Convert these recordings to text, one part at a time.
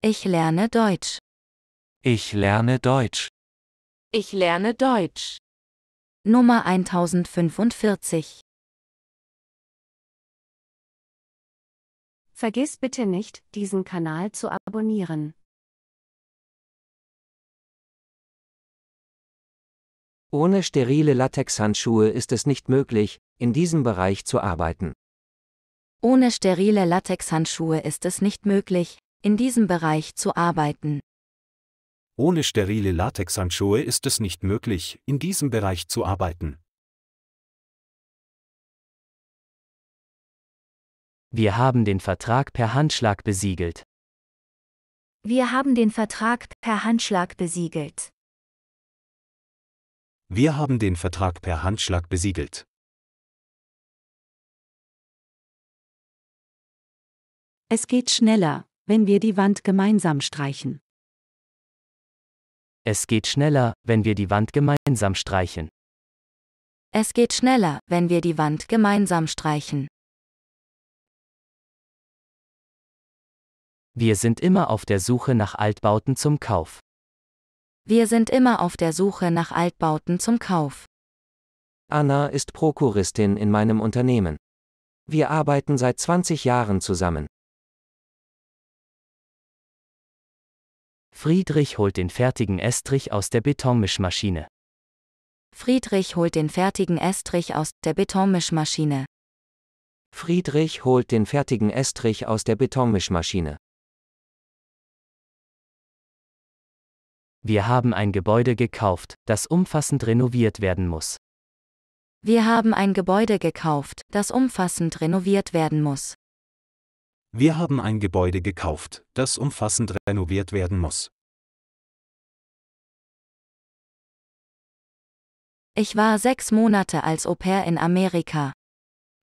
Ich lerne Deutsch. Ich lerne Deutsch. Ich lerne Deutsch. Nummer 1045. Vergiss bitte nicht, diesen Kanal zu abonnieren. Ohne sterile Latexhandschuhe ist es nicht möglich, in diesem Bereich zu arbeiten. Ohne sterile Latexhandschuhe ist es nicht möglich, in diesem Bereich zu arbeiten. Ohne sterile Latexhandschuhe ist es nicht möglich, in diesem Bereich zu arbeiten. Wir haben den Vertrag per Handschlag besiegelt. Wir haben den Vertrag per Handschlag besiegelt. Wir haben den Vertrag per Handschlag besiegelt. Es geht schneller wenn wir die Wand gemeinsam streichen. Es geht schneller, wenn wir die Wand gemeinsam streichen. Es geht schneller, wenn wir die Wand gemeinsam streichen. Wir sind immer auf der Suche nach Altbauten zum Kauf. Wir sind immer auf der Suche nach Altbauten zum Kauf. Anna ist Prokuristin in meinem Unternehmen. Wir arbeiten seit 20 Jahren zusammen. Friedrich holt den fertigen Estrich aus der Betonmischmaschine. Friedrich holt den fertigen Estrich aus der Betonmischmaschine. Friedrich holt den fertigen Estrich aus der Betonmischmaschine. Wir haben ein Gebäude gekauft, das umfassend renoviert werden muss. Wir haben ein Gebäude gekauft, das umfassend renoviert werden muss. Wir haben ein Gebäude gekauft, das umfassend renoviert werden muss. Ich war sechs Monate als Au pair in Amerika.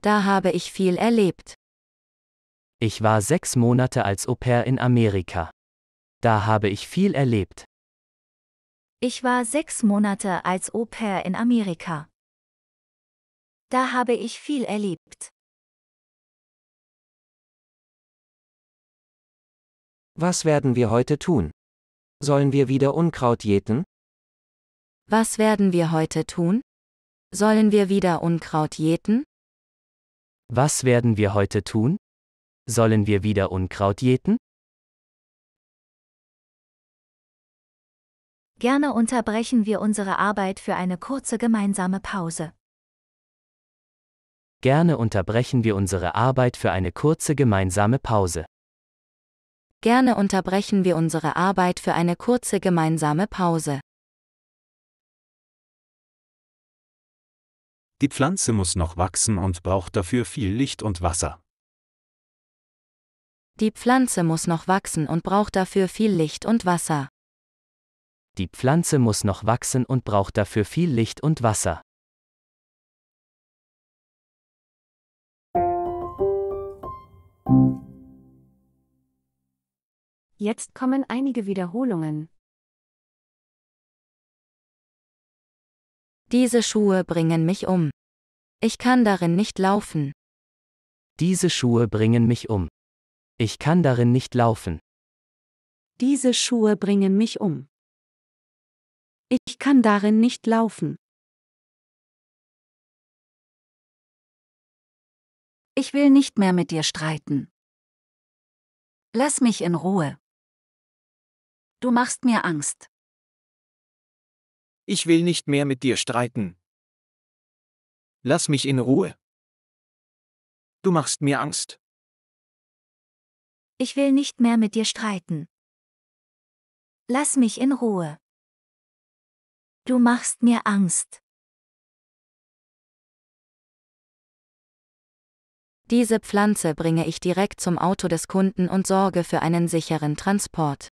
Da habe ich viel erlebt. Ich war sechs Monate als Au pair in Amerika. Da habe ich viel erlebt. Ich war sechs Monate als Au pair in Amerika. Da habe ich viel erlebt. Was werden wir heute tun? Sollen wir wieder Unkraut jäten? Was werden wir heute tun? Sollen wir wieder Unkraut jäten? Was werden wir heute tun? Sollen wir wieder Unkraut jäten? Gerne unterbrechen wir unsere Arbeit für eine kurze gemeinsame Pause. Gerne unterbrechen wir unsere Arbeit für eine kurze gemeinsame Pause. Gerne unterbrechen wir unsere Arbeit für eine kurze gemeinsame Pause. Die Pflanze muss noch wachsen und braucht dafür viel Licht und Wasser. Die Pflanze muss noch wachsen und braucht dafür viel Licht und Wasser. Die Pflanze muss noch wachsen und braucht dafür viel Licht und Wasser. thank you Jetzt kommen einige Wiederholungen. Diese Schuhe bringen mich um. Ich kann darin nicht laufen. Diese Schuhe bringen mich um. Ich kann darin nicht laufen. Diese Schuhe bringen mich um. Ich kann darin nicht laufen. Ich will nicht mehr mit dir streiten. Lass mich in Ruhe. Du machst mir Angst. Ich will nicht mehr mit dir streiten. Lass mich in Ruhe. Du machst mir Angst. Ich will nicht mehr mit dir streiten. Lass mich in Ruhe. Du machst mir Angst. Diese Pflanze bringe ich direkt zum Auto des Kunden und sorge für einen sicheren Transport.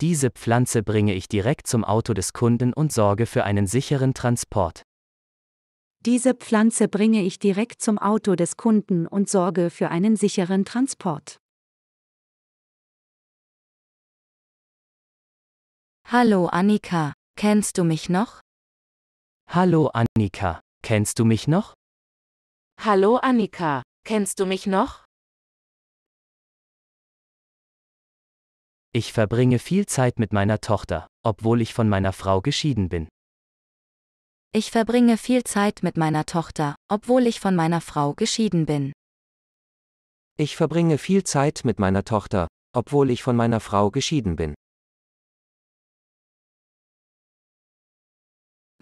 Diese Pflanze bringe ich direkt zum Auto des Kunden und sorge für einen sicheren Transport. Diese Pflanze bringe ich direkt zum Auto des Kunden und sorge für einen sicheren Transport. Hallo Annika, kennst du mich noch? Hallo Annika, kennst du mich noch? Hallo Annika, kennst du mich noch? Ich verbringe viel Zeit mit meiner Tochter, obwohl ich von meiner Frau geschieden bin. Ich verbringe viel Zeit mit meiner Tochter, obwohl ich von meiner Frau geschieden bin. Ich verbringe viel Zeit mit meiner Tochter, obwohl ich von meiner Frau geschieden bin.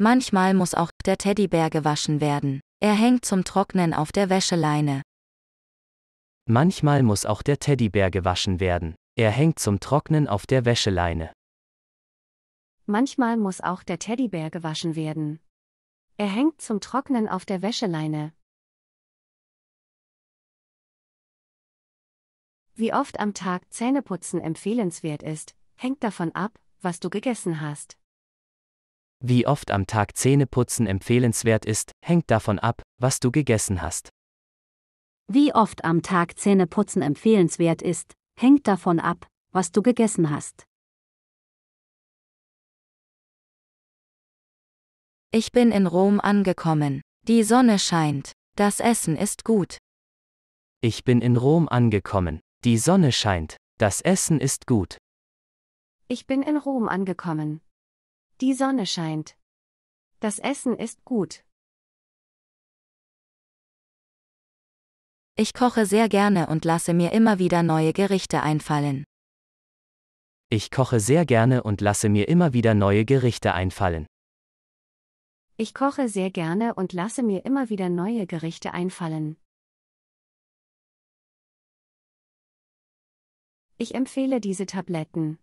Manchmal muss auch der Teddybär gewaschen werden. Er hängt zum Trocknen auf der Wäscheleine. Manchmal muss auch der Teddybär gewaschen werden. Er hängt zum Trocknen auf der Wäscheleine. Manchmal muss auch der Teddybär gewaschen werden. Er hängt zum Trocknen auf der Wäscheleine. Wie oft am Tag Zähneputzen empfehlenswert ist, hängt davon ab, was du gegessen hast. Wie oft am Tag Zähneputzen empfehlenswert ist, hängt davon ab, was du gegessen hast. Wie oft am Tag Zähneputzen empfehlenswert ist, hängt davon ab, was du gegessen hast. Ich bin in Rom angekommen. Die Sonne scheint. Das Essen ist gut. Ich bin in Rom angekommen. Die Sonne scheint. Das Essen ist gut. Ich bin in Rom angekommen. Die Sonne scheint. Das Essen ist gut. Ich koche sehr gerne und lasse mir immer wieder neue Gerichte einfallen. Ich koche sehr gerne und lasse mir immer wieder neue Gerichte einfallen. Ich koche sehr gerne und lasse mir immer wieder neue Gerichte einfallen. Ich empfehle diese Tabletten.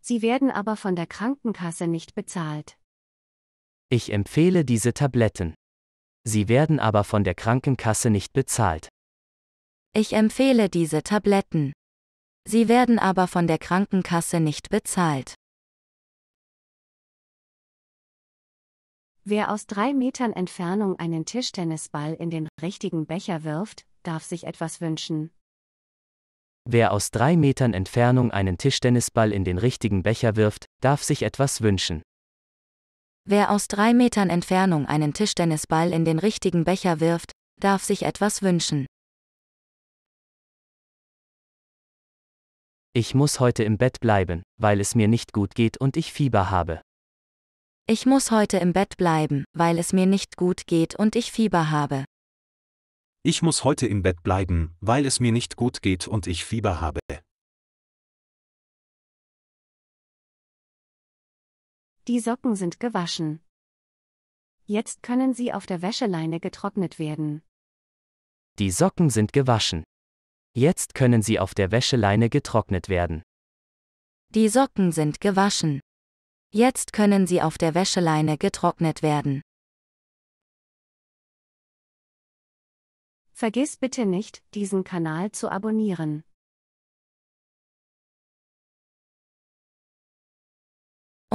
Sie werden aber von der Krankenkasse nicht bezahlt. Ich empfehle diese Tabletten. Sie werden aber von der Krankenkasse nicht bezahlt. Ich empfehle diese Tabletten. Sie werden aber von der Krankenkasse nicht bezahlt. Wer aus drei Metern Entfernung einen Tischtennisball in den richtigen Becher wirft, darf sich etwas wünschen. Wer aus drei Metern Entfernung einen Tischtennisball in den richtigen Becher wirft, darf sich etwas wünschen. Wer aus drei Metern Entfernung einen Tischtennisball in den richtigen Becher wirft, darf sich etwas wünschen. Ich muss heute im Bett bleiben, weil es mir nicht gut geht und ich Fieber habe. Ich muss heute im Bett bleiben, weil es mir nicht gut geht und ich Fieber habe. Ich muss heute im Bett bleiben, weil es mir nicht gut geht und ich Fieber habe. Die Socken sind gewaschen. Jetzt können sie auf der Wäscheleine getrocknet werden. Die Socken sind gewaschen. Jetzt können sie auf der Wäscheleine getrocknet werden. Die Socken sind gewaschen. Jetzt können sie auf der Wäscheleine getrocknet werden. Vergiss bitte nicht, diesen Kanal zu abonnieren.